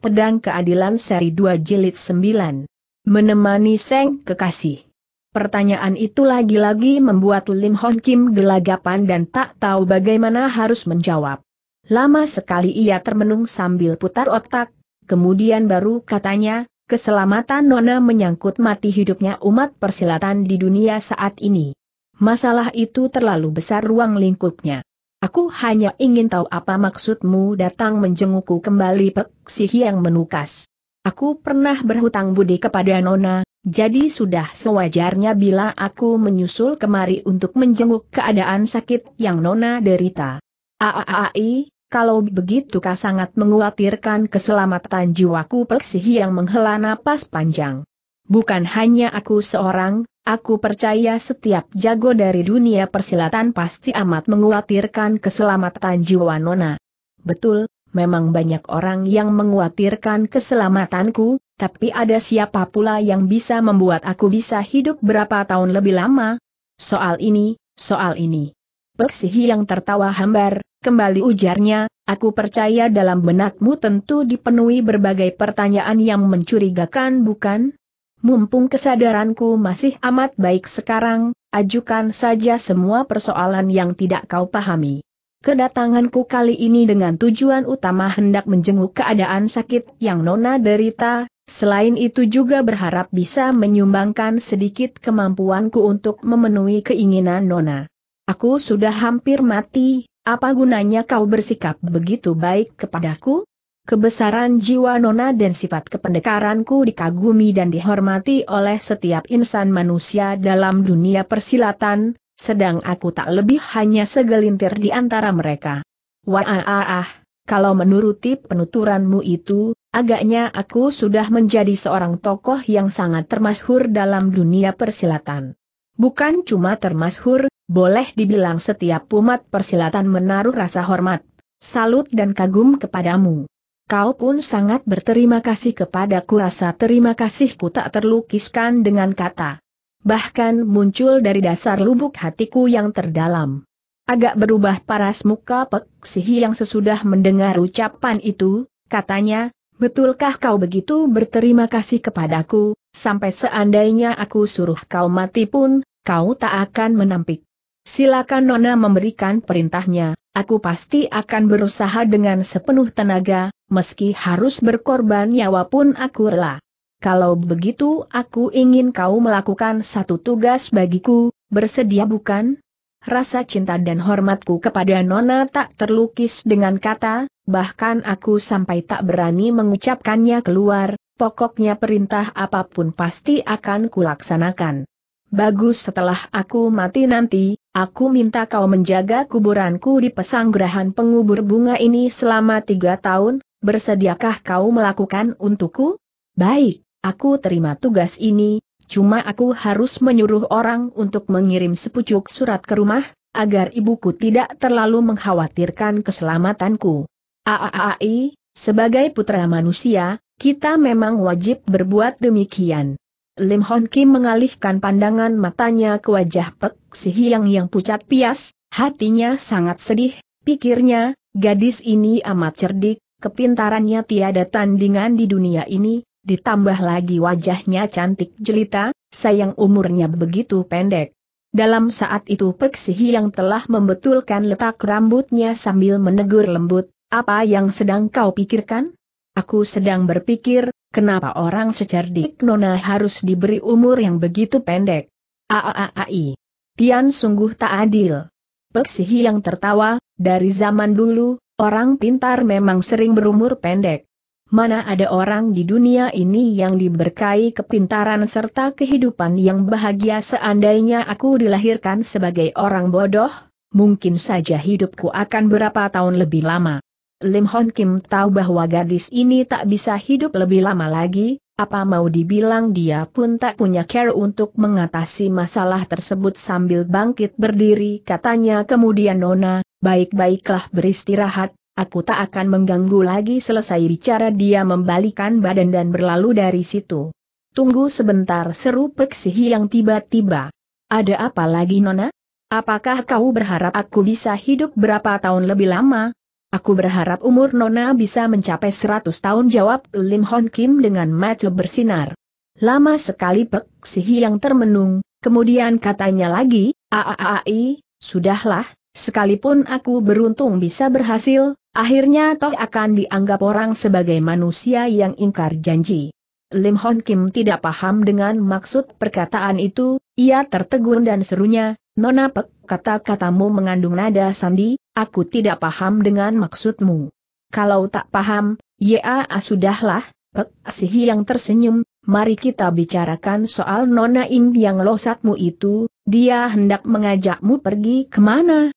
Pedang Keadilan Seri 2 Jilid 9. Menemani Seng Kekasih. Pertanyaan itu lagi-lagi membuat Lim Hon Kim gelagapan dan tak tahu bagaimana harus menjawab. Lama sekali ia termenung sambil putar otak, kemudian baru katanya, keselamatan Nona menyangkut mati hidupnya umat persilatan di dunia saat ini. Masalah itu terlalu besar ruang lingkupnya. Aku hanya ingin tahu apa maksudmu datang menjengukku kembali Peksihi yang menukas. Aku pernah berhutang budi kepada Nona, jadi sudah sewajarnya bila aku menyusul kemari untuk menjenguk keadaan sakit yang Nona derita. Aaai, kalau begitu kau sangat mengkhawatirkan keselamatan jiwaku Peksihi yang menghela napas panjang. Bukan hanya aku seorang, aku percaya setiap jago dari dunia persilatan pasti amat menguatirkan keselamatan jiwa Nona. Betul, memang banyak orang yang menguatirkan keselamatanku, tapi ada siapa pula yang bisa membuat aku bisa hidup berapa tahun lebih lama? Soal ini, soal ini. Peksihi yang tertawa hambar, kembali ujarnya, Aku percaya dalam benakmu tentu dipenuhi berbagai pertanyaan yang mencurigakan bukan? Mumpung kesadaranku masih amat baik sekarang, ajukan saja semua persoalan yang tidak kau pahami. Kedatanganku kali ini dengan tujuan utama hendak menjenguk keadaan sakit yang Nona derita, selain itu juga berharap bisa menyumbangkan sedikit kemampuanku untuk memenuhi keinginan Nona. Aku sudah hampir mati, apa gunanya kau bersikap begitu baik kepadaku? kebesaran jiwa nona dan sifat kependekaranku dikagumi dan dihormati oleh setiap insan manusia dalam dunia persilatan, sedang aku tak lebih hanya segelintir di antara mereka. Wah, ah, ah, ah kalau menuruti penuturanmu itu, agaknya aku sudah menjadi seorang tokoh yang sangat termasyhur dalam dunia persilatan. Bukan cuma termasyhur, boleh dibilang setiap umat persilatan menaruh rasa hormat, salut dan kagum kepadamu. Kau pun sangat berterima kasih kepadaku rasa terima kasihku tak terlukiskan dengan kata. Bahkan muncul dari dasar lubuk hatiku yang terdalam. Agak berubah paras muka Peksihi yang sesudah mendengar ucapan itu, katanya, Betulkah kau begitu berterima kasih kepadaku, sampai seandainya aku suruh kau mati pun, kau tak akan menampik. Silakan Nona memberikan perintahnya, aku pasti akan berusaha dengan sepenuh tenaga, meski harus berkorban nyawa pun aku rela. Kalau begitu aku ingin kau melakukan satu tugas bagiku, bersedia bukan? Rasa cinta dan hormatku kepada Nona tak terlukis dengan kata, bahkan aku sampai tak berani mengucapkannya keluar, pokoknya perintah apapun pasti akan kulaksanakan. Bagus setelah aku mati nanti, aku minta kau menjaga kuburanku di pesanggrahan pengubur bunga ini selama tiga tahun, Bersediakah kau melakukan untukku? Baik, aku terima tugas ini, cuma aku harus menyuruh orang untuk mengirim sepucuk surat ke rumah, agar ibuku tidak terlalu mengkhawatirkan keselamatanku. Aaai, sebagai putra manusia, kita memang wajib berbuat demikian. Lim Hon Kim mengalihkan pandangan matanya ke wajah Pek Si Hiang yang pucat pias, hatinya sangat sedih, pikirnya, gadis ini amat cerdik, kepintarannya tiada tandingan di dunia ini, ditambah lagi wajahnya cantik jelita, sayang umurnya begitu pendek. Dalam saat itu Perksihi yang telah membetulkan letak rambutnya sambil menegur lembut, apa yang sedang kau pikirkan? Aku sedang berpikir, kenapa orang secerdik Nona harus diberi umur yang begitu pendek? Aaai. Tian sungguh tak adil. Peksihi yang tertawa, dari zaman dulu, Orang pintar memang sering berumur pendek. Mana ada orang di dunia ini yang diberkahi kepintaran serta kehidupan yang bahagia seandainya aku dilahirkan sebagai orang bodoh, mungkin saja hidupku akan berapa tahun lebih lama. Lim Hon Kim tahu bahwa gadis ini tak bisa hidup lebih lama lagi, apa mau dibilang dia pun tak punya care untuk mengatasi masalah tersebut sambil bangkit berdiri katanya kemudian Nona, Baik-baiklah beristirahat, aku tak akan mengganggu lagi selesai bicara dia membalikan badan dan berlalu dari situ. Tunggu sebentar seru Peksihi yang tiba-tiba. Ada apa lagi Nona? Apakah kau berharap aku bisa hidup berapa tahun lebih lama? Aku berharap umur Nona bisa mencapai 100 tahun jawab Lim Hon Kim dengan mata bersinar. Lama sekali Pek Sihi yang termenung, kemudian katanya lagi, Aaai, sudahlah, Sekalipun aku beruntung bisa berhasil, akhirnya toh akan dianggap orang sebagai manusia yang ingkar janji. Lim Hon Kim tidak paham dengan maksud perkataan itu, ia tertegun dan serunya, Nona Pek, kata-katamu mengandung nada sandi, aku tidak paham dengan maksudmu. Kalau tak paham, ya sudahlah, Pek Sihi yang tersenyum, mari kita bicarakan soal Nona Im yang losatmu itu, dia hendak mengajakmu pergi kemana?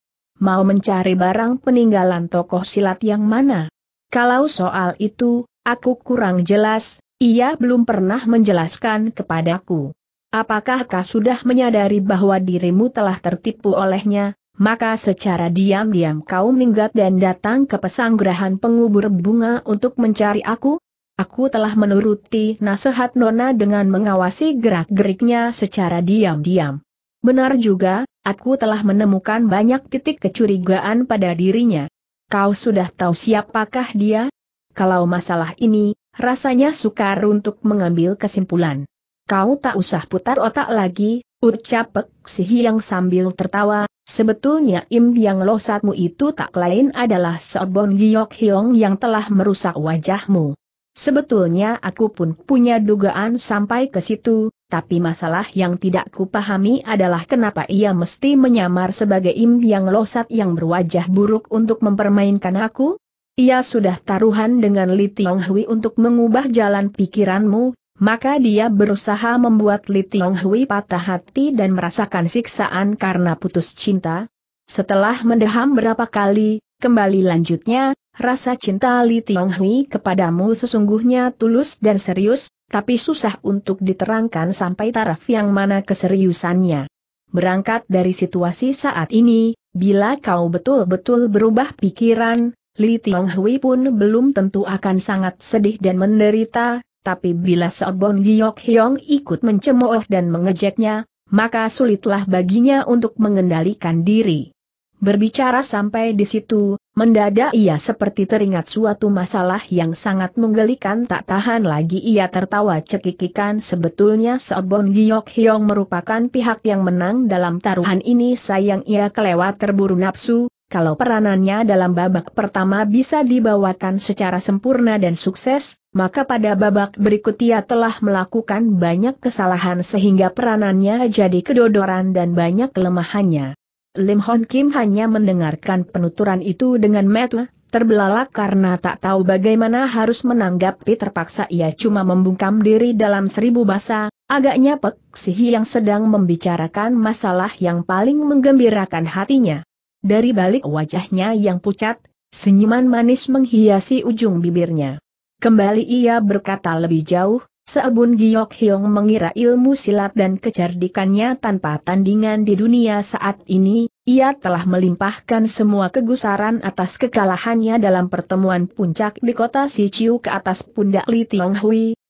mau mencari barang peninggalan tokoh silat yang mana? Kalau soal itu, aku kurang jelas, ia belum pernah menjelaskan kepadaku. Apakah kau sudah menyadari bahwa dirimu telah tertipu olehnya, maka secara diam-diam kau minggat dan datang ke pesanggrahan pengubur bunga untuk mencari aku? Aku telah menuruti nasihat Nona dengan mengawasi gerak-geriknya secara diam-diam. Benar juga, aku telah menemukan banyak titik kecurigaan pada dirinya. Kau sudah tahu siapakah dia? Kalau masalah ini, rasanya sukar untuk mengambil kesimpulan. Kau tak usah putar otak lagi, ucap Pek Si Hiang sambil tertawa, sebetulnya Im Yang Losatmu itu tak lain adalah Sobon Giok Hyong yang telah merusak wajahmu. Sebetulnya aku pun punya dugaan sampai ke situ, tapi masalah yang tidak kupahami adalah kenapa ia mesti menyamar sebagai Im Yang Losat yang berwajah buruk untuk mempermainkan aku? Ia sudah taruhan dengan Li Tiong Hui untuk mengubah jalan pikiranmu, maka dia berusaha membuat Li Tiong Hui patah hati dan merasakan siksaan karena putus cinta. Setelah mendeham berapa kali, kembali lanjutnya, rasa cinta Li Tiong Hui kepadamu sesungguhnya tulus dan serius, tapi susah untuk diterangkan sampai taraf yang mana keseriusannya. Berangkat dari situasi saat ini, bila kau betul-betul berubah pikiran, Li Tiong Hui pun belum tentu akan sangat sedih dan menderita, tapi bila Seobong Giok Hyong ikut mencemooh dan mengejeknya, maka sulitlah baginya untuk mengendalikan diri. Berbicara sampai di situ, Mendadak ia seperti teringat suatu masalah yang sangat menggelikan tak tahan lagi ia tertawa cekikikan sebetulnya Sobon Giok Hyong merupakan pihak yang menang dalam taruhan ini sayang ia kelewat terburu nafsu, kalau peranannya dalam babak pertama bisa dibawakan secara sempurna dan sukses, maka pada babak berikut ia telah melakukan banyak kesalahan sehingga peranannya jadi kedodoran dan banyak kelemahannya. Lim Hon Kim hanya mendengarkan penuturan itu dengan metu, terbelalak karena tak tahu bagaimana harus menanggapi terpaksa ia cuma membungkam diri dalam seribu bahasa, agaknya Pek Sihi yang sedang membicarakan masalah yang paling menggembirakan hatinya. Dari balik wajahnya yang pucat, senyuman manis menghiasi ujung bibirnya. Kembali ia berkata lebih jauh, Seabun Giok Hyong mengira ilmu silat dan kecerdikannya tanpa tandingan di dunia saat ini, ia telah melimpahkan semua kegusaran atas kekalahannya dalam pertemuan puncak di kota Siciu ke atas pundak Li Tiong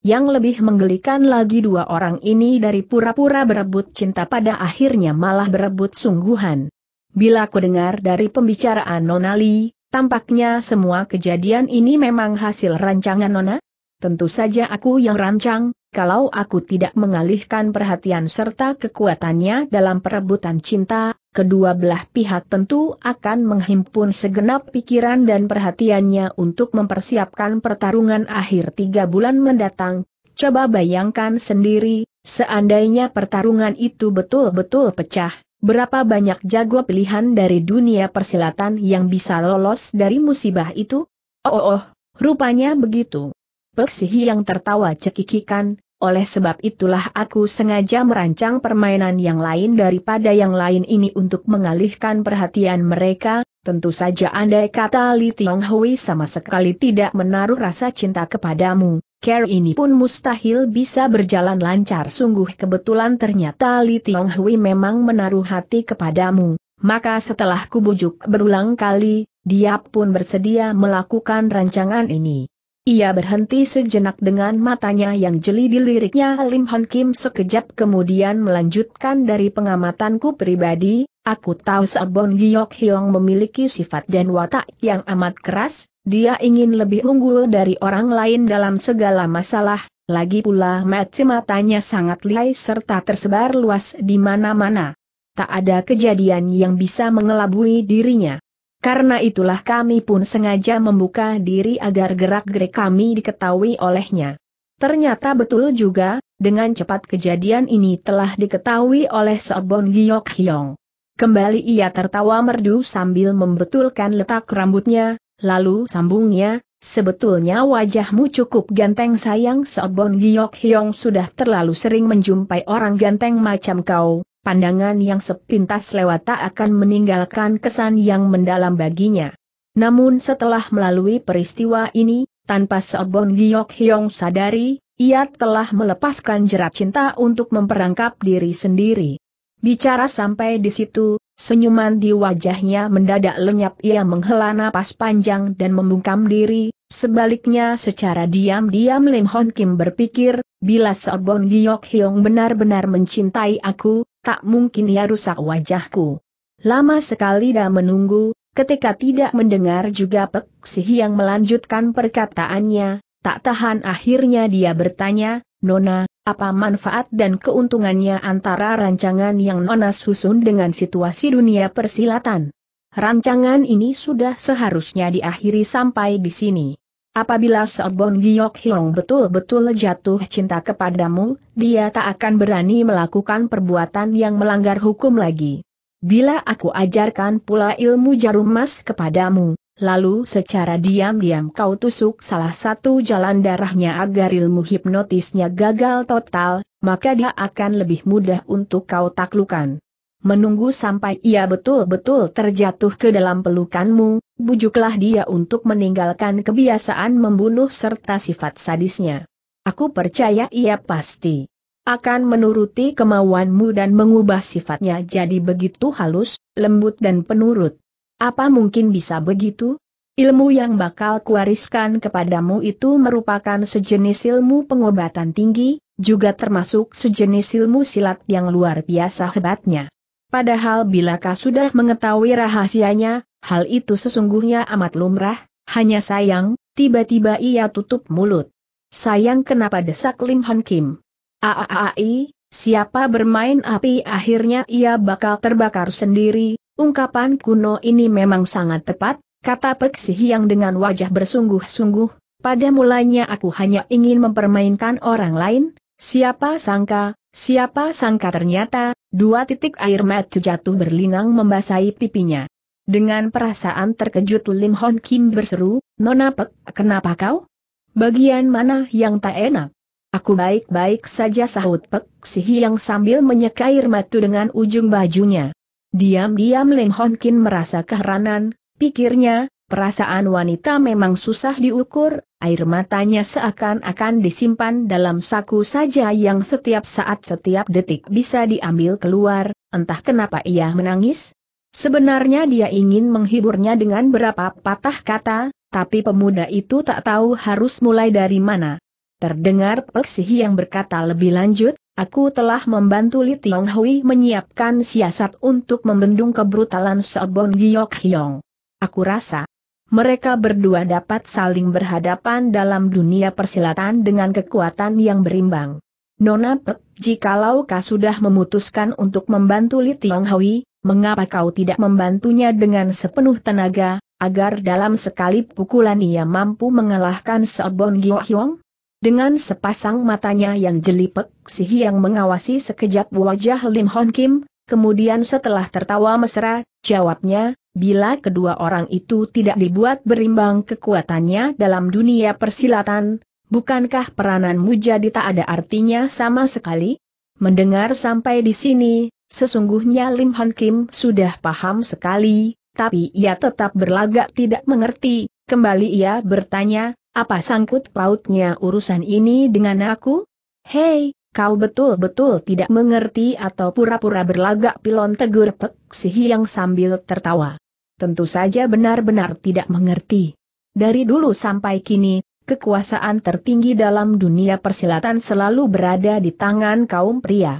yang lebih menggelikan lagi dua orang ini dari pura-pura berebut cinta pada akhirnya malah berebut sungguhan. Bila ku dengar dari pembicaraan Nona Li, tampaknya semua kejadian ini memang hasil rancangan Nona? Tentu saja aku yang rancang, kalau aku tidak mengalihkan perhatian serta kekuatannya dalam perebutan cinta, kedua belah pihak tentu akan menghimpun segenap pikiran dan perhatiannya untuk mempersiapkan pertarungan akhir tiga bulan mendatang. Coba bayangkan sendiri, seandainya pertarungan itu betul-betul pecah, berapa banyak jago pilihan dari dunia persilatan yang bisa lolos dari musibah itu? Oh, oh, oh rupanya begitu. Peksihi yang tertawa cekikikan, oleh sebab itulah aku sengaja merancang permainan yang lain daripada yang lain ini untuk mengalihkan perhatian mereka, tentu saja andai kata Li Tiong Hui sama sekali tidak menaruh rasa cinta kepadamu, care ini pun mustahil bisa berjalan lancar sungguh kebetulan ternyata Li Tiong Hui memang menaruh hati kepadamu, maka setelah kubujuk berulang kali, dia pun bersedia melakukan rancangan ini. Ia berhenti sejenak dengan matanya yang jeli di liriknya Lim Hon Kim sekejap kemudian melanjutkan dari pengamatanku pribadi, aku tahu Sabon Giok Hyong memiliki sifat dan watak yang amat keras, dia ingin lebih unggul dari orang lain dalam segala masalah, lagi pula mata matanya sangat lihai serta tersebar luas di mana-mana. Tak ada kejadian yang bisa mengelabui dirinya. Karena itulah kami pun sengaja membuka diri agar gerak-gerik kami diketahui olehnya. Ternyata betul juga, dengan cepat kejadian ini telah diketahui oleh Sobon Giok Hyong. Kembali ia tertawa merdu sambil membetulkan letak rambutnya, lalu sambungnya, Sebetulnya wajahmu cukup ganteng sayang Sobon Giok Hyong sudah terlalu sering menjumpai orang ganteng macam kau, pandangan yang sepintas lewat tak akan meninggalkan kesan yang mendalam baginya. Namun setelah melalui peristiwa ini, tanpa Seobon Giok Hyong sadari, ia telah melepaskan jerat cinta untuk memperangkap diri sendiri. Bicara sampai di situ, senyuman di wajahnya mendadak lenyap ia menghela napas panjang dan membungkam diri, Sebaliknya secara diam-diam Lim Hon Kim berpikir, bila Sobon Giok Hyong benar-benar mencintai aku, tak mungkin ia rusak wajahku. Lama sekali dah menunggu, ketika tidak mendengar juga Pek Sih yang melanjutkan perkataannya, tak tahan akhirnya dia bertanya, Nona, apa manfaat dan keuntungannya antara rancangan yang Nona susun dengan situasi dunia persilatan? Rancangan ini sudah seharusnya diakhiri sampai di sini. Apabila Seobong Giok Hiong betul-betul jatuh cinta kepadamu, dia tak akan berani melakukan perbuatan yang melanggar hukum lagi. Bila aku ajarkan pula ilmu jarum emas kepadamu, lalu secara diam-diam kau tusuk salah satu jalan darahnya agar ilmu hipnotisnya gagal total, maka dia akan lebih mudah untuk kau taklukan. Menunggu sampai ia betul-betul terjatuh ke dalam pelukanmu, bujuklah dia untuk meninggalkan kebiasaan membunuh serta sifat sadisnya. Aku percaya ia pasti akan menuruti kemauanmu dan mengubah sifatnya jadi begitu halus, lembut dan penurut. Apa mungkin bisa begitu? Ilmu yang bakal kuariskan kepadamu itu merupakan sejenis ilmu pengobatan tinggi, juga termasuk sejenis ilmu silat yang luar biasa hebatnya. Padahal bila kau sudah mengetahui rahasianya, Hal itu sesungguhnya amat lumrah, hanya sayang, tiba-tiba ia tutup mulut. Sayang kenapa desak Lim Han Kim. Aaai, siapa bermain api akhirnya ia bakal terbakar sendiri, ungkapan kuno ini memang sangat tepat, kata Peksi yang dengan wajah bersungguh-sungguh, pada mulanya aku hanya ingin mempermainkan orang lain, siapa sangka, siapa sangka ternyata, dua titik air mata jatuh berlinang membasahi pipinya. Dengan perasaan terkejut Lim Hon Kim berseru, Nona Pek, kenapa kau? Bagian mana yang tak enak? Aku baik-baik saja sahut Pek Si Hiang sambil menyeka air matu dengan ujung bajunya. Diam-diam Lim Hon Kim merasa keheranan, pikirnya, perasaan wanita memang susah diukur, air matanya seakan-akan disimpan dalam saku saja yang setiap saat setiap detik bisa diambil keluar, entah kenapa ia menangis, Sebenarnya dia ingin menghiburnya dengan berapa patah kata, tapi pemuda itu tak tahu harus mulai dari mana. Terdengar Peksih yang berkata lebih lanjut, aku telah membantu Li Tiong Hui menyiapkan siasat untuk membendung kebrutalan Sobon Giok Hyong. Aku rasa, mereka berdua dapat saling berhadapan dalam dunia persilatan dengan kekuatan yang berimbang. Nona Pek, jikalau kau sudah memutuskan untuk membantu Li Tiong Hui, mengapa kau tidak membantunya dengan sepenuh tenaga, agar dalam sekali pukulan ia mampu mengalahkan Seobon Gyo Hyong? Dengan sepasang matanya yang jelipek, si yang mengawasi sekejap wajah Lim Hon Kim, kemudian setelah tertawa mesra, jawabnya, bila kedua orang itu tidak dibuat berimbang kekuatannya dalam dunia persilatan, bukankah perananmu jadi tak ada artinya sama sekali? Mendengar sampai di sini, Sesungguhnya Lim Han Kim sudah paham sekali, tapi ia tetap berlagak tidak mengerti. Kembali ia bertanya, apa sangkut pautnya urusan ini dengan aku? Hei, kau betul-betul tidak mengerti atau pura-pura berlagak pilon tegur Pek Sihi yang sambil tertawa. Tentu saja benar-benar tidak mengerti. Dari dulu sampai kini, kekuasaan tertinggi dalam dunia persilatan selalu berada di tangan kaum pria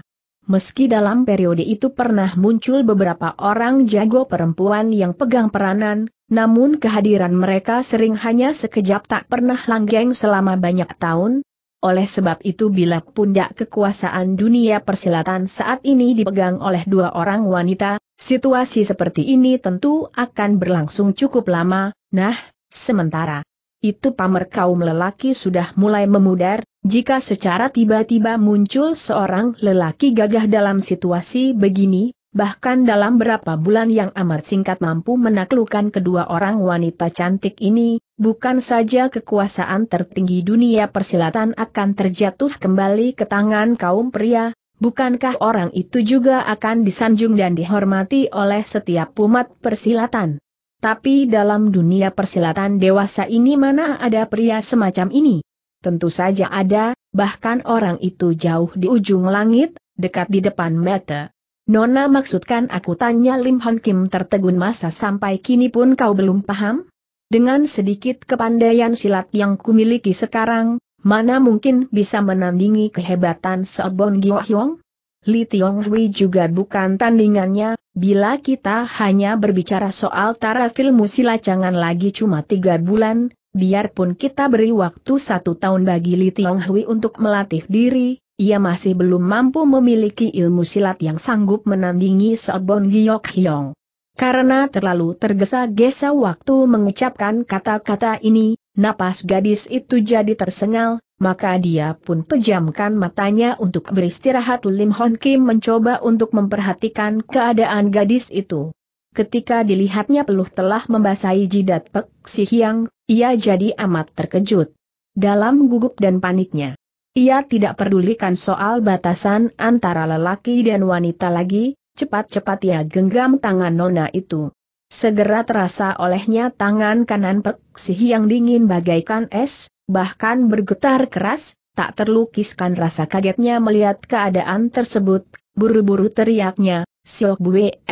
meski dalam periode itu pernah muncul beberapa orang jago perempuan yang pegang peranan, namun kehadiran mereka sering hanya sekejap tak pernah langgeng selama banyak tahun. Oleh sebab itu bila pundak kekuasaan dunia persilatan saat ini dipegang oleh dua orang wanita, situasi seperti ini tentu akan berlangsung cukup lama, nah, sementara itu pamer kaum lelaki sudah mulai memudar, jika secara tiba-tiba muncul seorang lelaki gagah dalam situasi begini, bahkan dalam berapa bulan yang amat singkat mampu menaklukkan kedua orang wanita cantik ini, bukan saja kekuasaan tertinggi dunia persilatan akan terjatuh kembali ke tangan kaum pria, bukankah orang itu juga akan disanjung dan dihormati oleh setiap umat persilatan? Tapi dalam dunia persilatan dewasa ini mana ada pria semacam ini? Tentu saja ada, bahkan orang itu jauh di ujung langit, dekat di depan mata. Nona maksudkan aku tanya Lim Hon Kim tertegun masa sampai kini pun kau belum paham? Dengan sedikit kepandaian silat yang kumiliki sekarang, mana mungkin bisa menandingi kehebatan Seobon Gyo Hyong? Li Tiong Hui juga bukan tandingannya, bila kita hanya berbicara soal taraf ilmu sila jangan lagi cuma tiga bulan, biarpun kita beri waktu satu tahun bagi Li Tiong untuk melatih diri, ia masih belum mampu memiliki ilmu silat yang sanggup menandingi Sobon Giok Hyong. Karena terlalu tergesa-gesa waktu mengucapkan kata-kata ini, napas gadis itu jadi tersengal, maka dia pun pejamkan matanya untuk beristirahat Lim Hon Kim mencoba untuk memperhatikan keadaan gadis itu ketika dilihatnya peluh telah membasahi jidat Pek Si ia jadi amat terkejut. Dalam gugup dan paniknya, ia tidak pedulikan soal batasan antara lelaki dan wanita lagi, cepat-cepat ia genggam tangan Nona itu. Segera terasa olehnya tangan kanan Pek Si dingin bagaikan es, bahkan bergetar keras, tak terlukiskan rasa kagetnya melihat keadaan tersebut, buru-buru teriaknya, Siok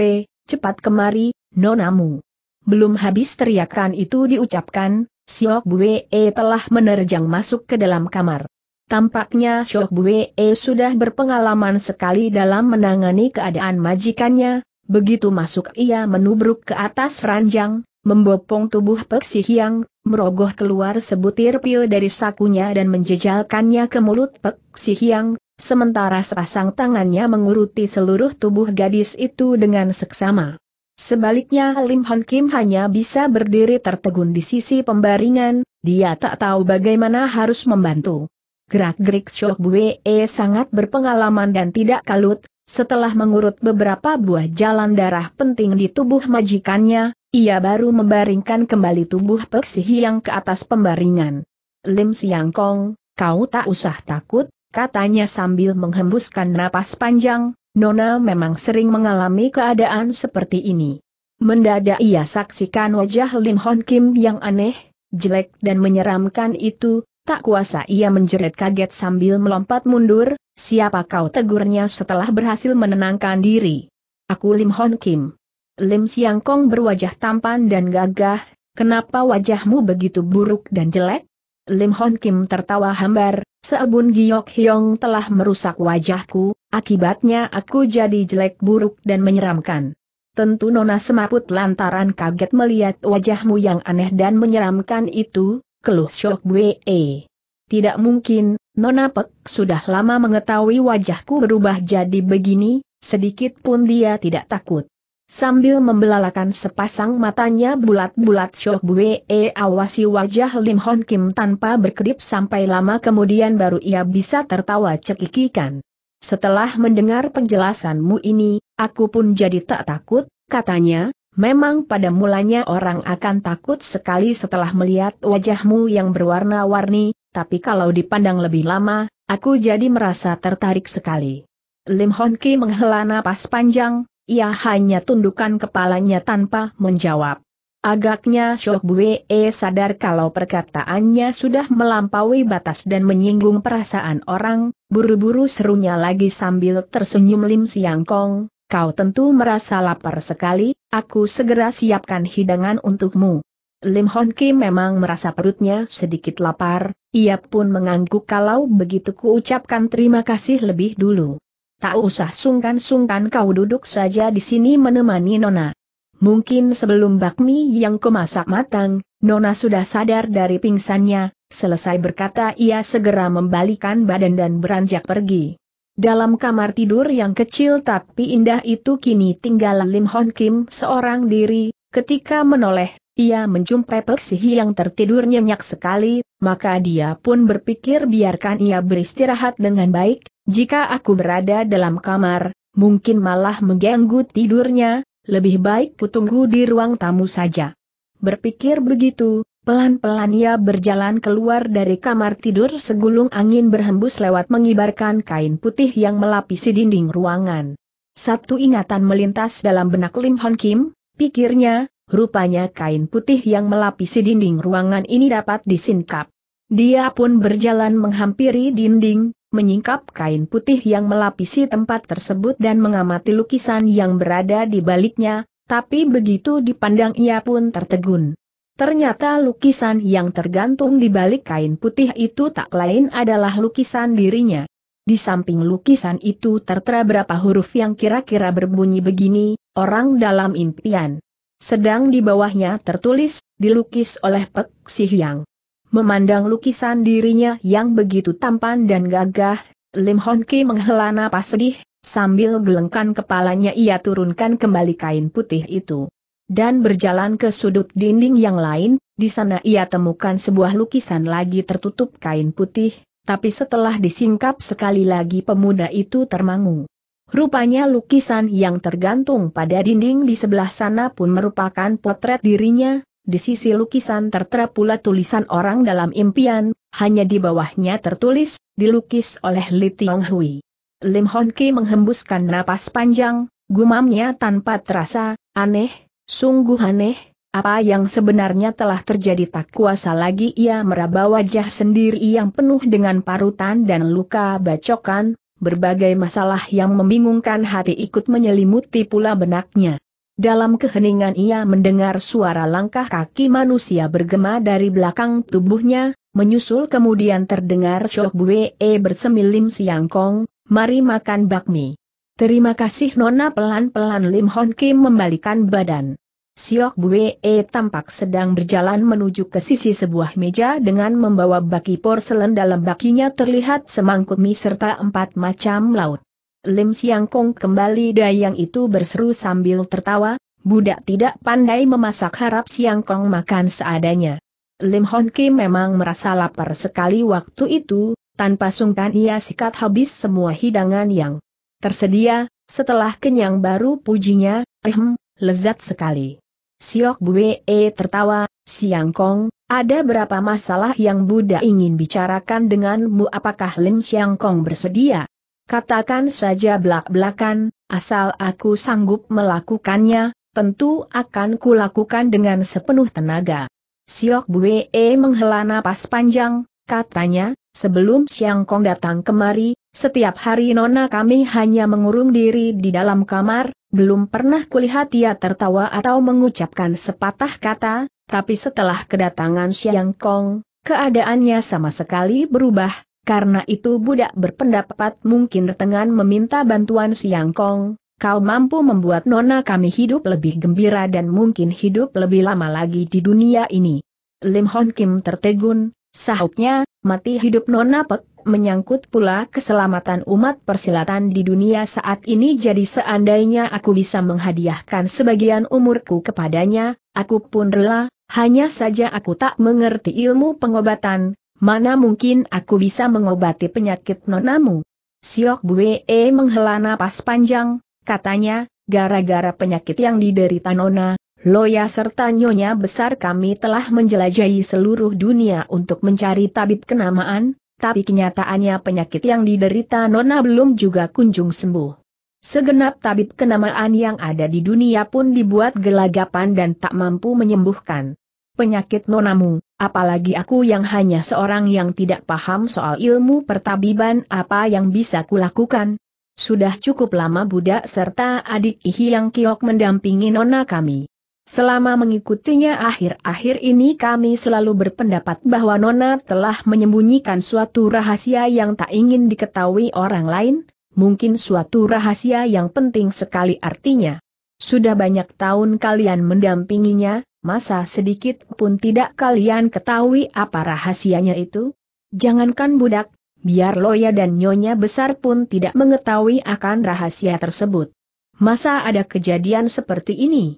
eh cepat kemari, nonamu. Belum habis teriakan itu diucapkan, Siok Bue e telah menerjang masuk ke dalam kamar. Tampaknya Siok Bue e sudah berpengalaman sekali dalam menangani keadaan majikannya, begitu masuk ia menubruk ke atas ranjang, membopong tubuh Peksi yang, merogoh keluar sebutir pil dari sakunya dan menjejalkannya ke mulut Peksi yang sementara sepasang tangannya menguruti seluruh tubuh gadis itu dengan seksama. Sebaliknya Lim Hon Kim hanya bisa berdiri tertegun di sisi pembaringan, dia tak tahu bagaimana harus membantu. Gerak-gerik Shok Bue sangat berpengalaman dan tidak kalut, setelah mengurut beberapa buah jalan darah penting di tubuh majikannya, ia baru membaringkan kembali tubuh Peksihi yang ke atas pembaringan. Lim Siang Kong, kau tak usah takut, katanya sambil menghembuskan napas panjang, Nona memang sering mengalami keadaan seperti ini. Mendadak ia saksikan wajah Lim Hon Kim yang aneh, jelek dan menyeramkan itu, tak kuasa ia menjerit kaget sambil melompat mundur, siapa kau tegurnya setelah berhasil menenangkan diri. Aku Lim Hon Kim. Lim Siang Kong berwajah tampan dan gagah, kenapa wajahmu begitu buruk dan jelek? Lim Hon Kim tertawa hambar, Seabun Giok Hyong telah merusak wajahku, akibatnya aku jadi jelek buruk dan menyeramkan. Tentu Nona semaput lantaran kaget melihat wajahmu yang aneh dan menyeramkan itu, keluh Shock Wee. Tidak mungkin, Nona Pek sudah lama mengetahui wajahku berubah jadi begini, sedikit pun dia tidak takut. Sambil membelalakan sepasang matanya bulat-bulat Shoh Bue e awasi wajah Lim Hon Kim tanpa berkedip sampai lama kemudian baru ia bisa tertawa cekikikan. Setelah mendengar penjelasanmu ini, aku pun jadi tak takut, katanya, memang pada mulanya orang akan takut sekali setelah melihat wajahmu yang berwarna-warni, tapi kalau dipandang lebih lama, aku jadi merasa tertarik sekali. Lim Hon Kim menghela napas panjang, ia hanya tundukkan kepalanya tanpa menjawab. Agaknya Shok Bue e sadar kalau perkataannya sudah melampaui batas dan menyinggung perasaan orang, buru-buru serunya lagi sambil tersenyum Lim Siang Kong, kau tentu merasa lapar sekali, aku segera siapkan hidangan untukmu. Lim Hon Kim memang merasa perutnya sedikit lapar, ia pun mengangguk kalau begitu kuucapkan terima kasih lebih dulu. Tak usah sungkan-sungkan kau duduk saja di sini menemani Nona. Mungkin sebelum bakmi yang kumasak matang, Nona sudah sadar dari pingsannya, selesai berkata ia segera membalikan badan dan beranjak pergi. Dalam kamar tidur yang kecil tapi indah itu kini tinggal Lim Hon Kim seorang diri, ketika menoleh ia menjumpai Peksihi yang tertidur nyenyak sekali, maka dia pun berpikir biarkan ia beristirahat dengan baik, jika aku berada dalam kamar, mungkin malah mengganggu tidurnya, lebih baik kutunggu di ruang tamu saja. Berpikir begitu, pelan-pelan ia berjalan keluar dari kamar tidur segulung angin berhembus lewat mengibarkan kain putih yang melapisi dinding ruangan. Satu ingatan melintas dalam benak Lim Hon Kim, pikirnya, Rupanya kain putih yang melapisi dinding ruangan ini dapat disingkap. Dia pun berjalan menghampiri dinding, menyingkap kain putih yang melapisi tempat tersebut dan mengamati lukisan yang berada di baliknya, tapi begitu dipandang ia pun tertegun. Ternyata lukisan yang tergantung di balik kain putih itu tak lain adalah lukisan dirinya. Di samping lukisan itu tertera berapa huruf yang kira-kira berbunyi begini, orang dalam impian. Sedang di bawahnya tertulis, dilukis oleh Pek Hyang. Memandang lukisan dirinya yang begitu tampan dan gagah, Lim Hon Ki menghela napas sedih, sambil gelengkan kepalanya ia turunkan kembali kain putih itu. Dan berjalan ke sudut dinding yang lain, di sana ia temukan sebuah lukisan lagi tertutup kain putih, tapi setelah disingkap sekali lagi pemuda itu termangu. Rupanya lukisan yang tergantung pada dinding di sebelah sana pun merupakan potret dirinya, di sisi lukisan tertera pula tulisan orang dalam impian, hanya di bawahnya tertulis, dilukis oleh Li Tiong Hui. Lim Hon Ki menghembuskan napas panjang, gumamnya tanpa terasa, aneh, sungguh aneh, apa yang sebenarnya telah terjadi tak kuasa lagi ia meraba wajah sendiri yang penuh dengan parutan dan luka bacokan, berbagai masalah yang membingungkan hati ikut menyelimuti pula benaknya. Dalam keheningan ia mendengar suara langkah kaki manusia bergema dari belakang tubuhnya, menyusul kemudian terdengar Syok Bue bersemilim siang kong, mari makan bakmi. Terima kasih Nona pelan-pelan Lim Hon Kim membalikan badan. Siok Bue e tampak sedang berjalan menuju ke sisi sebuah meja dengan membawa baki porselen dalam bakinya terlihat semangkuk mie serta empat macam laut. Lim Siang Kong kembali dayang itu berseru sambil tertawa, budak tidak pandai memasak harap Siang Kong makan seadanya. Lim Hon Kim memang merasa lapar sekali waktu itu, tanpa sungkan ia sikat habis semua hidangan yang tersedia, setelah kenyang baru pujinya, ehem, lezat sekali. Siok Bue e, tertawa, Siang Kong, ada berapa masalah yang Buddha ingin bicarakan denganmu apakah Lim Siang Kong bersedia? Katakan saja belak-belakan, asal aku sanggup melakukannya, tentu akan kulakukan dengan sepenuh tenaga. Siok Bue e, menghela napas panjang, katanya, sebelum Siang Kong datang kemari, setiap hari Nona kami hanya mengurung diri di dalam kamar, belum pernah kulihat ia tertawa atau mengucapkan sepatah kata, tapi setelah kedatangan Siang Kong, keadaannya sama sekali berubah, karena itu budak berpendapat mungkin dengan meminta bantuan Siang Kong, kau mampu membuat nona kami hidup lebih gembira dan mungkin hidup lebih lama lagi di dunia ini. Lim Hon Kim tertegun, Sahutnya, mati hidup nona pek, menyangkut pula keselamatan umat persilatan di dunia saat ini jadi seandainya aku bisa menghadiahkan sebagian umurku kepadanya, aku pun rela, hanya saja aku tak mengerti ilmu pengobatan, mana mungkin aku bisa mengobati penyakit nonamu. Siok Bue menghela napas panjang, katanya, gara-gara penyakit yang diderita nona, Loya serta nyonya besar kami telah menjelajahi seluruh dunia untuk mencari tabib kenamaan, tapi kenyataannya penyakit yang diderita Nona belum juga kunjung sembuh. Segenap tabib kenamaan yang ada di dunia pun dibuat gelagapan dan tak mampu menyembuhkan. Penyakit Nonamu, apalagi aku yang hanya seorang yang tidak paham soal ilmu pertabiban apa yang bisa kulakukan. Sudah cukup lama budak serta adik Ihi yang kiok mendampingi Nona kami. Selama mengikutinya akhir-akhir ini kami selalu berpendapat bahwa Nona telah menyembunyikan suatu rahasia yang tak ingin diketahui orang lain, mungkin suatu rahasia yang penting sekali artinya. Sudah banyak tahun kalian mendampinginya, masa sedikit pun tidak kalian ketahui apa rahasianya itu? Jangankan budak, biar Loya dan Nyonya besar pun tidak mengetahui akan rahasia tersebut. Masa ada kejadian seperti ini?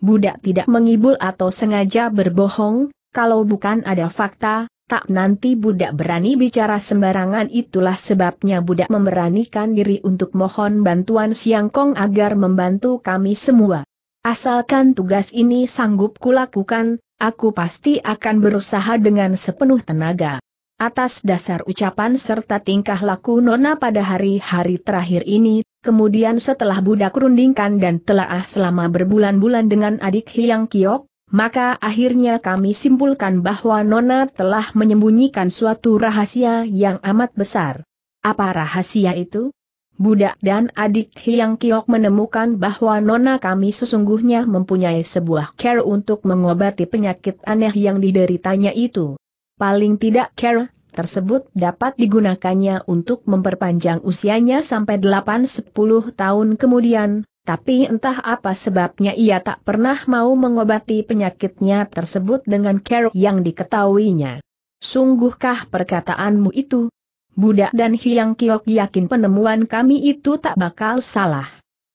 budak tidak mengibul atau sengaja berbohong, kalau bukan ada fakta, tak nanti budak berani bicara sembarangan itulah sebabnya budak memberanikan diri untuk mohon bantuan Siang Kong agar membantu kami semua. Asalkan tugas ini sanggup kulakukan, aku pasti akan berusaha dengan sepenuh tenaga. Atas dasar ucapan serta tingkah laku Nona pada hari-hari terakhir ini, kemudian setelah budak rundingkan dan telaah selama berbulan-bulan dengan adik Hyang Kiok, maka akhirnya kami simpulkan bahwa Nona telah menyembunyikan suatu rahasia yang amat besar. Apa rahasia itu? Budak dan adik Hyang Kiok menemukan bahwa Nona kami sesungguhnya mempunyai sebuah care untuk mengobati penyakit aneh yang dideritanya itu. Paling tidak care tersebut dapat digunakannya untuk memperpanjang usianya sampai 8-10 tahun kemudian, tapi entah apa sebabnya ia tak pernah mau mengobati penyakitnya tersebut dengan care yang diketahuinya. Sungguhkah perkataanmu itu? Budak dan hilang Kiok yakin penemuan kami itu tak bakal salah.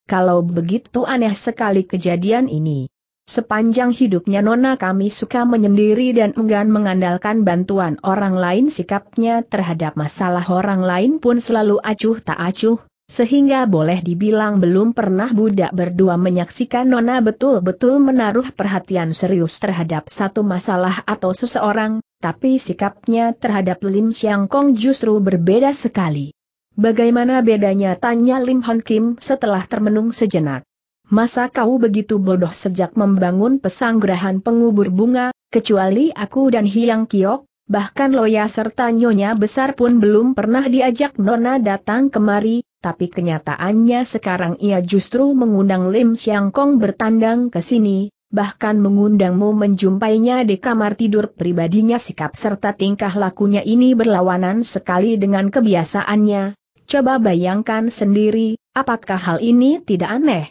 Kalau begitu aneh sekali kejadian ini. Sepanjang hidupnya Nona kami suka menyendiri dan enggan mengandalkan bantuan orang lain sikapnya terhadap masalah orang lain pun selalu acuh tak acuh, sehingga boleh dibilang belum pernah budak berdua menyaksikan Nona betul-betul menaruh perhatian serius terhadap satu masalah atau seseorang, tapi sikapnya terhadap Lin Xiang Kong justru berbeda sekali. Bagaimana bedanya tanya Lim Hon Kim setelah termenung sejenak masa kau begitu bodoh sejak membangun pesanggrahan pengubur bunga, kecuali aku dan Hiang Kiok, bahkan Loya serta Nyonya besar pun belum pernah diajak Nona datang kemari, tapi kenyataannya sekarang ia justru mengundang Lim Siang Kong bertandang ke sini, bahkan mengundangmu menjumpainya di kamar tidur pribadinya sikap serta tingkah lakunya ini berlawanan sekali dengan kebiasaannya. Coba bayangkan sendiri, apakah hal ini tidak aneh?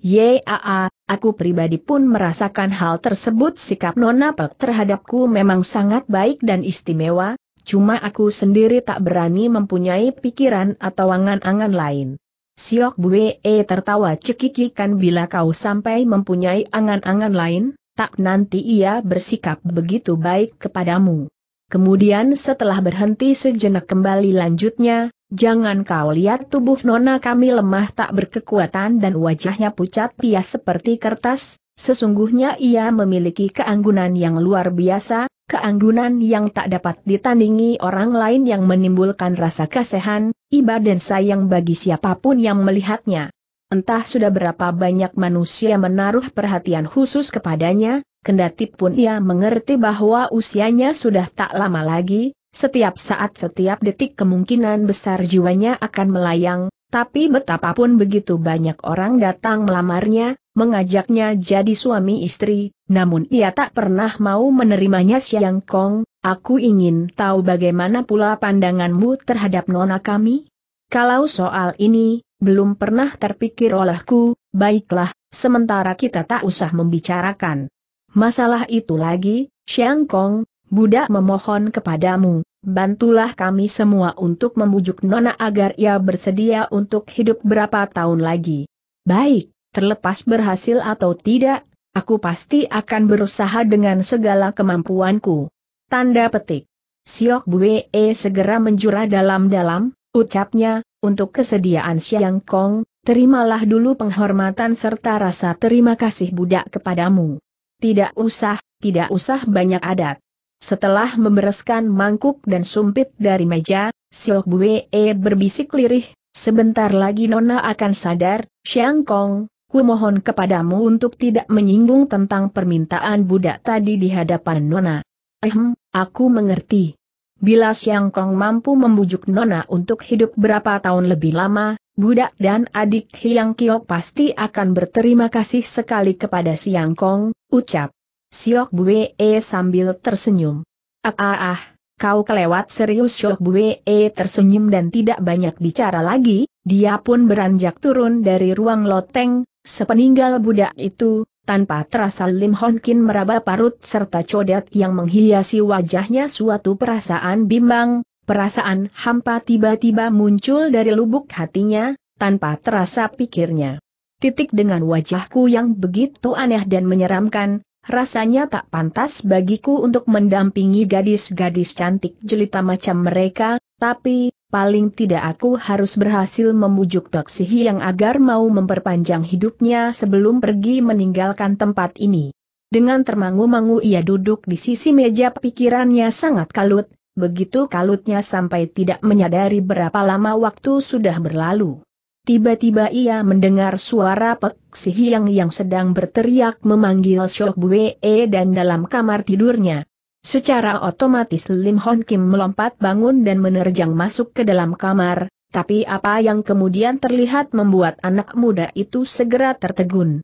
Yaa, aku pribadi pun merasakan hal tersebut sikap Nona Pek terhadapku memang sangat baik dan istimewa, cuma aku sendiri tak berani mempunyai pikiran atau angan-angan lain. Siok E tertawa cekikikan bila kau sampai mempunyai angan-angan lain, tak nanti ia bersikap begitu baik kepadamu. Kemudian setelah berhenti sejenak kembali lanjutnya, Jangan kau lihat tubuh nona kami lemah tak berkekuatan dan wajahnya pucat pias seperti kertas, sesungguhnya ia memiliki keanggunan yang luar biasa, keanggunan yang tak dapat ditandingi orang lain yang menimbulkan rasa kasihan, iba dan sayang bagi siapapun yang melihatnya. Entah sudah berapa banyak manusia menaruh perhatian khusus kepadanya, kendati pun ia mengerti bahwa usianya sudah tak lama lagi, setiap saat setiap detik kemungkinan besar jiwanya akan melayang, tapi betapapun begitu banyak orang datang melamarnya, mengajaknya jadi suami istri, namun ia tak pernah mau menerimanya Siang Kong, aku ingin tahu bagaimana pula pandanganmu terhadap nona kami? Kalau soal ini, belum pernah terpikir olehku, baiklah, sementara kita tak usah membicarakan. Masalah itu lagi, Siang Kong, Budak memohon kepadamu, bantulah kami semua untuk membujuk Nona agar ia bersedia untuk hidup berapa tahun lagi. Baik, terlepas berhasil atau tidak, aku pasti akan berusaha dengan segala kemampuanku. Tanda petik. Siok Bue segera menjura dalam-dalam, ucapnya, untuk kesediaan Siang Kong, terimalah dulu penghormatan serta rasa terima kasih budak kepadamu. Tidak usah, tidak usah banyak adat. Setelah membereskan mangkuk dan sumpit dari meja, Siok Bue berbisik lirih, sebentar lagi Nona akan sadar, Xiang Kong, ku mohon kepadamu untuk tidak menyinggung tentang permintaan budak tadi di hadapan Nona. Ehem, aku mengerti. Bila Xiang Kong mampu membujuk Nona untuk hidup berapa tahun lebih lama, budak dan adik Hiang Kiok pasti akan berterima kasih sekali kepada Xiang Kong, ucap Siok Bue e, sambil tersenyum. Ah ah ah, kau kelewat serius Siok Bue e, tersenyum dan tidak banyak bicara lagi, dia pun beranjak turun dari ruang loteng, sepeninggal budak itu, tanpa terasa Lim Hon Kin meraba parut serta codet yang menghiasi wajahnya suatu perasaan bimbang, perasaan hampa tiba-tiba muncul dari lubuk hatinya, tanpa terasa pikirnya. Titik dengan wajahku yang begitu aneh dan menyeramkan, rasanya tak pantas bagiku untuk mendampingi gadis-gadis cantik jelita macam mereka, tapi, paling tidak aku harus berhasil memujuk Dok yang agar mau memperpanjang hidupnya sebelum pergi meninggalkan tempat ini. Dengan termangu-mangu ia duduk di sisi meja pikirannya sangat kalut, begitu kalutnya sampai tidak menyadari berapa lama waktu sudah berlalu. Tiba-tiba ia mendengar suara Pek Si yang sedang berteriak memanggil Syok Bue e dan dalam kamar tidurnya. Secara otomatis Lim Hon Kim melompat bangun dan menerjang masuk ke dalam kamar, tapi apa yang kemudian terlihat membuat anak muda itu segera tertegun.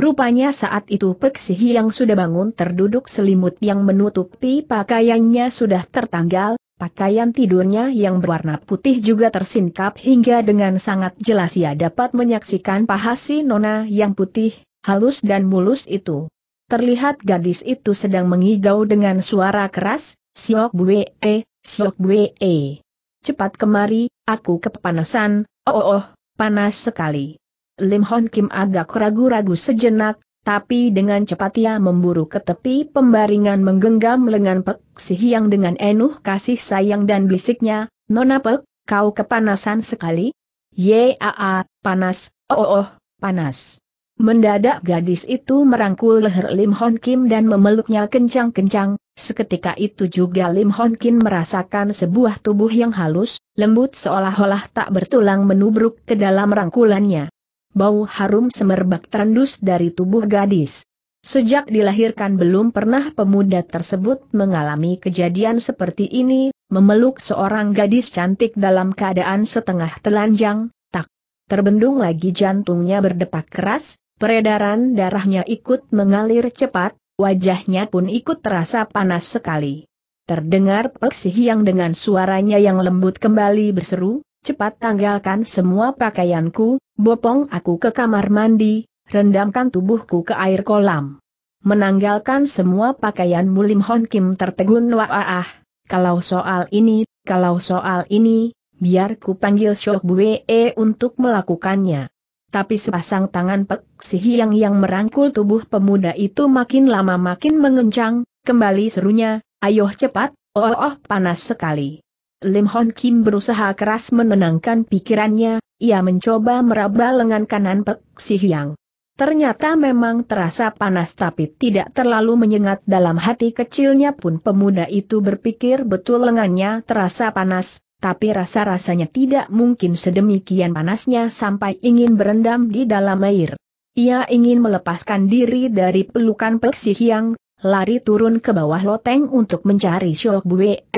Rupanya saat itu Pek Si sudah bangun terduduk selimut yang menutupi pakaiannya sudah tertanggal, Pakaian tidurnya yang berwarna putih juga tersingkap hingga dengan sangat jelas ia dapat menyaksikan paha si nona yang putih, halus dan mulus itu. Terlihat gadis itu sedang mengigau dengan suara keras, Siok Bue, eh, Siok Bue. Eh. Cepat kemari, aku kepanasan, oh oh, oh panas sekali. Lim Hon Kim agak ragu-ragu sejenak, tapi dengan cepat ia memburu ke tepi pembaringan menggenggam lengan Pek yang dengan enuh kasih sayang dan bisiknya, Nona Pek, kau kepanasan sekali? Yaa, panas, oh, oh oh, panas. Mendadak gadis itu merangkul leher Lim Hon Kim dan memeluknya kencang-kencang, seketika itu juga Lim Hon Kim merasakan sebuah tubuh yang halus, lembut seolah-olah tak bertulang menubruk ke dalam rangkulannya bau harum semerbak terendus dari tubuh gadis. Sejak dilahirkan belum pernah pemuda tersebut mengalami kejadian seperti ini, memeluk seorang gadis cantik dalam keadaan setengah telanjang, tak terbendung lagi jantungnya berdepak keras, peredaran darahnya ikut mengalir cepat, wajahnya pun ikut terasa panas sekali. Terdengar peksih yang dengan suaranya yang lembut kembali berseru, cepat tanggalkan semua pakaianku, bopong aku ke kamar mandi, rendamkan tubuhku ke air kolam. Menanggalkan semua pakaian Mulim Hon Kim tertegun wa'ah, kalau soal ini, kalau soal ini, biar ku panggil Shok Bue untuk melakukannya. Tapi sepasang tangan Pek Si Hiang yang merangkul tubuh pemuda itu makin lama makin mengencang, kembali serunya, ayo cepat, oh oh panas sekali. Lim Hon Kim berusaha keras menenangkan pikirannya, ia mencoba meraba lengan kanan Pek Si Hyang. Ternyata memang terasa panas tapi tidak terlalu menyengat dalam hati kecilnya pun pemuda itu berpikir betul lengannya terasa panas, tapi rasa-rasanya tidak mungkin sedemikian panasnya sampai ingin berendam di dalam air. Ia ingin melepaskan diri dari pelukan Si Hyang, lari turun ke bawah loteng untuk mencari Syok Bue,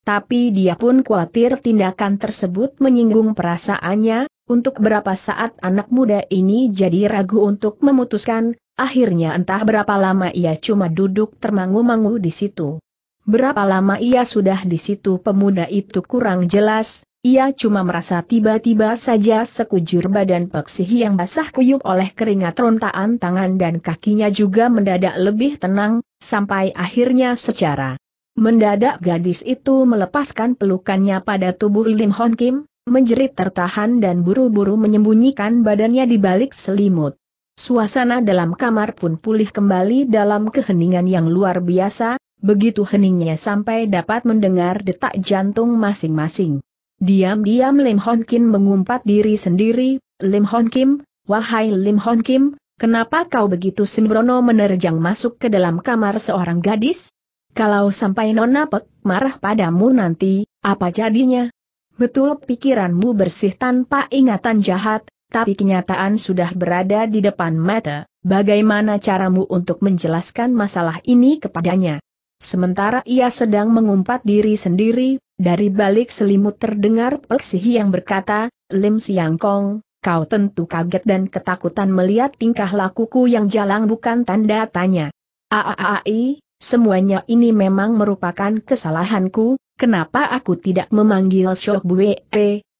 tapi dia pun khawatir tindakan tersebut menyinggung perasaannya, untuk berapa saat anak muda ini jadi ragu untuk memutuskan, akhirnya entah berapa lama ia cuma duduk termangu-mangu di situ. Berapa lama ia sudah di situ pemuda itu kurang jelas, ia cuma merasa tiba-tiba saja sekujur badan peksih yang basah kuyup oleh keringat rontaan tangan dan kakinya juga mendadak lebih tenang, sampai akhirnya secara Mendadak gadis itu melepaskan pelukannya pada tubuh Lim Hon Kim, menjerit tertahan dan buru-buru menyembunyikan badannya di balik selimut. Suasana dalam kamar pun pulih kembali dalam keheningan yang luar biasa, begitu heningnya sampai dapat mendengar detak jantung masing-masing. Diam-diam Lim Hon Kim mengumpat diri sendiri, Lim Hon Kim, wahai Lim Hon Kim, kenapa kau begitu sembrono menerjang masuk ke dalam kamar seorang gadis? Kalau sampai Nona Pek marah padamu nanti, apa jadinya? Betul pikiranmu bersih tanpa ingatan jahat, tapi kenyataan sudah berada di depan mata. Bagaimana caramu untuk menjelaskan masalah ini kepadanya? Sementara ia sedang mengumpat diri sendiri, dari balik selimut terdengar Peksih yang berkata, Lim Siang Kong, kau tentu kaget dan ketakutan melihat tingkah lakuku yang jalang bukan tanda tanya. Aaai, Semuanya ini memang merupakan kesalahanku, kenapa aku tidak memanggil Syok Bue,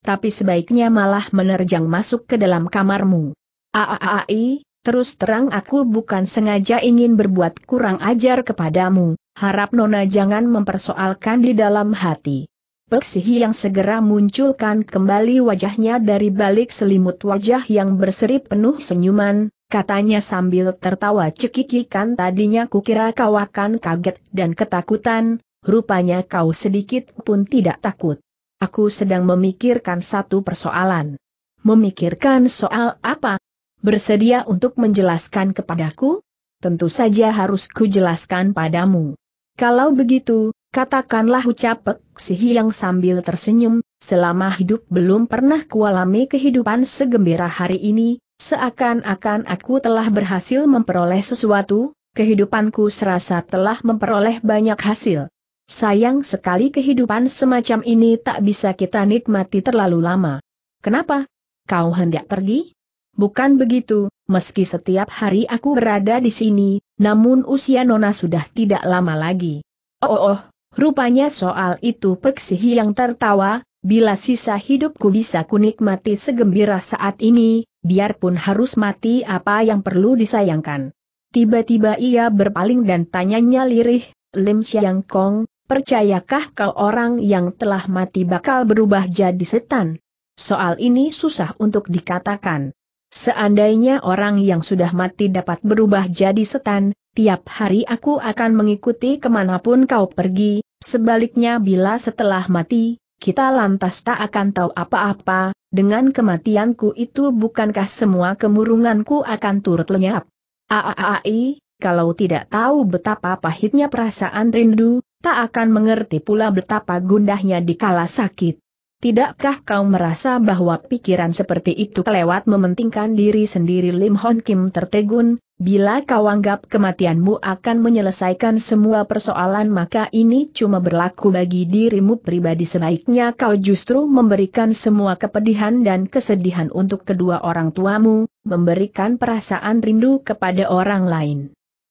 tapi sebaiknya malah menerjang masuk ke dalam kamarmu. Aaai, terus terang aku bukan sengaja ingin berbuat kurang ajar kepadamu, harap Nona jangan mempersoalkan di dalam hati. Peksihi yang segera munculkan kembali wajahnya dari balik selimut wajah yang berseri penuh senyuman, katanya sambil tertawa cekikikan tadinya kukira kau akan kaget dan ketakutan, rupanya kau sedikit pun tidak takut. Aku sedang memikirkan satu persoalan. Memikirkan soal apa? Bersedia untuk menjelaskan kepadaku? Tentu saja harus kujelaskan padamu. Kalau begitu, Katakanlah ucap Pek Si Hiang sambil tersenyum, selama hidup belum pernah kualami kehidupan segembira hari ini, Seakan-akan aku telah berhasil memperoleh sesuatu, kehidupanku serasa telah memperoleh banyak hasil. Sayang sekali kehidupan semacam ini tak bisa kita nikmati terlalu lama. Kenapa? Kau hendak pergi? Bukan begitu, meski setiap hari aku berada di sini, namun usia Nona sudah tidak lama lagi. Oh, oh, oh rupanya soal itu Peksihi yang tertawa, bila sisa hidupku bisa kunikmati segembira saat ini, biarpun harus mati apa yang perlu disayangkan. Tiba-tiba ia berpaling dan tanyanya lirih, Lim Siang Kong, percayakah kau orang yang telah mati bakal berubah jadi setan? Soal ini susah untuk dikatakan. Seandainya orang yang sudah mati dapat berubah jadi setan, tiap hari aku akan mengikuti kemanapun kau pergi, sebaliknya bila setelah mati, kita lantas tak akan tahu apa-apa, dengan kematianku itu bukankah semua kemurunganku akan turut lenyap? Aaai, kalau tidak tahu betapa pahitnya perasaan rindu, tak akan mengerti pula betapa gundahnya dikala sakit. Tidakkah kau merasa bahwa pikiran seperti itu kelewat mementingkan diri sendiri Lim Hon Kim tertegun, Bila kau anggap kematianmu akan menyelesaikan semua persoalan maka ini cuma berlaku bagi dirimu pribadi sebaiknya kau justru memberikan semua kepedihan dan kesedihan untuk kedua orang tuamu, memberikan perasaan rindu kepada orang lain.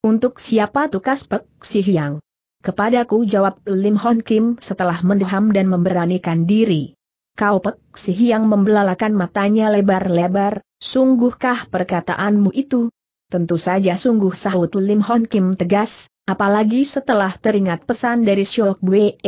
Untuk siapa tukas pek si hiang? Kepadaku jawab Lim Hon Kim setelah mendeham dan memberanikan diri. Kau pek si hiang membelalakan matanya lebar-lebar, sungguhkah perkataanmu itu? Tentu saja sungguh sahut Lim Hon Kim tegas, apalagi setelah teringat pesan dari Syok Bwe.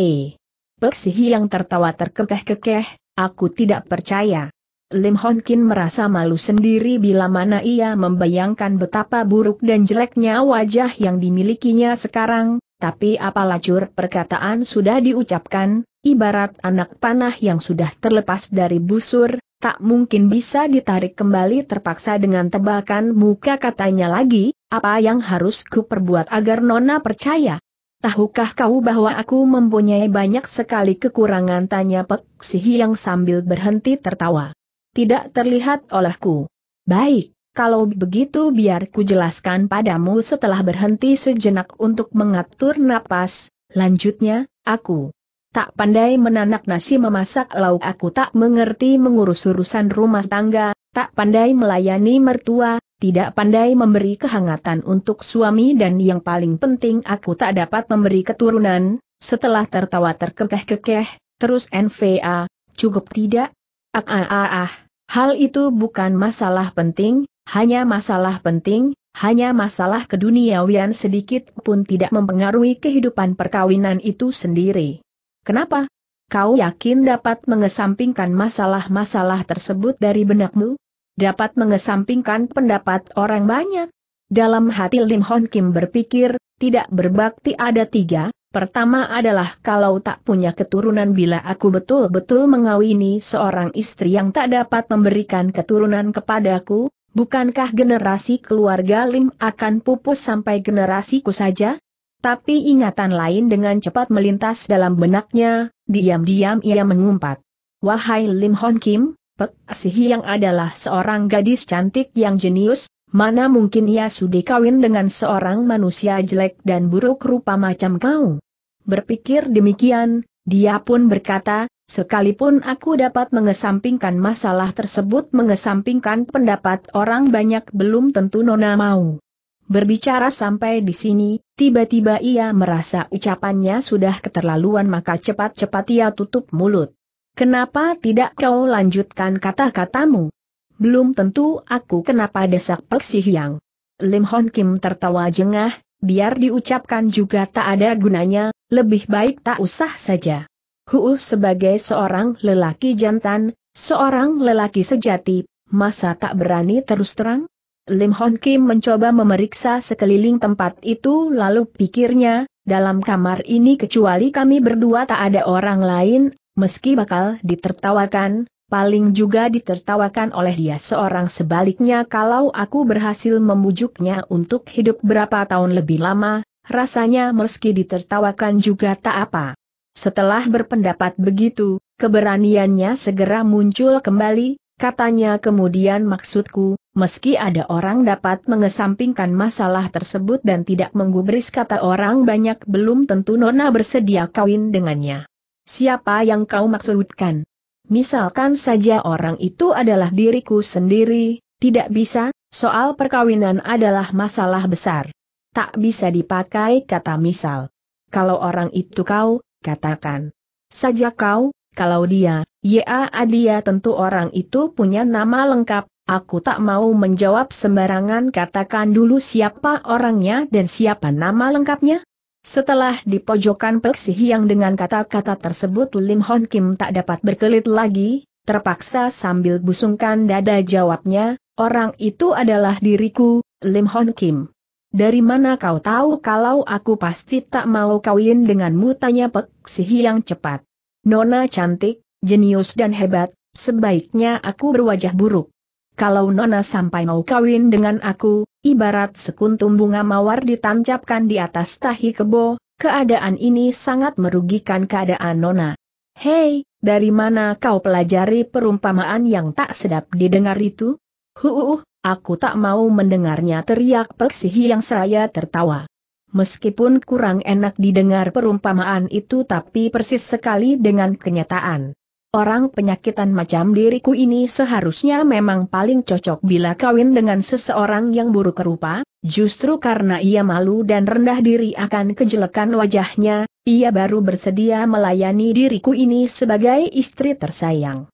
Peksihi yang tertawa terkekeh-kekeh, aku tidak percaya. Lim Hon Kim merasa malu sendiri bila mana ia membayangkan betapa buruk dan jeleknya wajah yang dimilikinya sekarang, tapi apalah cur perkataan sudah diucapkan, ibarat anak panah yang sudah terlepas dari busur, tak mungkin bisa ditarik kembali terpaksa dengan tebakan muka katanya lagi, apa yang harus ku perbuat agar Nona percaya? Tahukah kau bahwa aku mempunyai banyak sekali kekurangan tanya Pek yang sambil berhenti tertawa. Tidak terlihat olehku. Baik, kalau begitu biar ku jelaskan padamu setelah berhenti sejenak untuk mengatur napas, lanjutnya, aku tak pandai menanak nasi memasak lauk aku tak mengerti mengurus urusan rumah tangga, tak pandai melayani mertua, tidak pandai memberi kehangatan untuk suami dan yang paling penting aku tak dapat memberi keturunan, setelah tertawa terkekeh-kekeh, terus NVA, cukup tidak? Ah ah ah ah, hal itu bukan masalah penting, hanya masalah penting, hanya masalah keduniawian sedikit pun tidak mempengaruhi kehidupan perkawinan itu sendiri. Kenapa? Kau yakin dapat mengesampingkan masalah-masalah tersebut dari benakmu? Dapat mengesampingkan pendapat orang banyak? Dalam hati Lim Hon Kim berpikir, tidak berbakti ada tiga, pertama adalah kalau tak punya keturunan bila aku betul-betul mengawini seorang istri yang tak dapat memberikan keturunan kepadaku, bukankah generasi keluarga Lim akan pupus sampai generasiku saja? Tapi ingatan lain dengan cepat melintas dalam benaknya, diam-diam ia mengumpat. Wahai Lim Hon Kim, Pek Sihi yang adalah seorang gadis cantik yang jenius, mana mungkin ia sudi kawin dengan seorang manusia jelek dan buruk rupa macam kau. Berpikir demikian, dia pun berkata, Sekalipun aku dapat mengesampingkan masalah tersebut mengesampingkan pendapat orang banyak belum tentu Nona mau. Berbicara sampai di sini, tiba-tiba ia merasa ucapannya sudah keterlaluan maka cepat-cepat ia tutup mulut. Kenapa tidak kau lanjutkan kata-katamu? Belum tentu aku kenapa desak peksih yang? Lim Hon Kim tertawa jengah, biar diucapkan juga tak ada gunanya, lebih baik tak usah saja. Huu sebagai seorang lelaki jantan, seorang lelaki sejati, masa tak berani terus terang? Lim Hon Kim mencoba memeriksa sekeliling tempat itu lalu pikirnya, dalam kamar ini kecuali kami berdua tak ada orang lain, meski bakal ditertawakan, paling juga ditertawakan oleh dia seorang sebaliknya kalau aku berhasil membujuknya untuk hidup berapa tahun lebih lama, rasanya meski ditertawakan juga tak apa. Setelah berpendapat begitu, keberaniannya segera muncul kembali, katanya kemudian maksudku, Meski ada orang dapat mengesampingkan masalah tersebut dan tidak menggubris kata orang banyak belum tentu Nona bersedia kawin dengannya. Siapa yang kau maksudkan? Misalkan saja orang itu adalah diriku sendiri, tidak bisa, soal perkawinan adalah masalah besar. Tak bisa dipakai kata misal. Kalau orang itu kau, katakan. Saja kau, kalau dia, ya dia tentu orang itu punya nama lengkap, Aku tak mau menjawab sembarangan katakan dulu siapa orangnya dan siapa nama lengkapnya. Setelah dipojokkan Peksi yang dengan kata-kata tersebut Lim Hon Kim tak dapat berkelit lagi, terpaksa sambil busungkan dada jawabnya, orang itu adalah diriku, Lim Hon Kim. Dari mana kau tahu kalau aku pasti tak mau kawin dengan mutanya Peksi yang cepat. Nona cantik, jenius dan hebat, sebaiknya aku berwajah buruk. Kalau Nona sampai mau kawin dengan aku, ibarat sekuntum bunga mawar ditancapkan di atas tahi kebo, keadaan ini sangat merugikan keadaan Nona. Hei, dari mana kau pelajari perumpamaan yang tak sedap didengar itu? Huuuh, aku tak mau mendengarnya teriak Peksihi yang seraya tertawa. Meskipun kurang enak didengar perumpamaan itu tapi persis sekali dengan kenyataan. Orang penyakitan macam diriku ini seharusnya memang paling cocok bila kawin dengan seseorang yang buruk rupa, justru karena ia malu dan rendah diri akan kejelekan wajahnya, ia baru bersedia melayani diriku ini sebagai istri tersayang.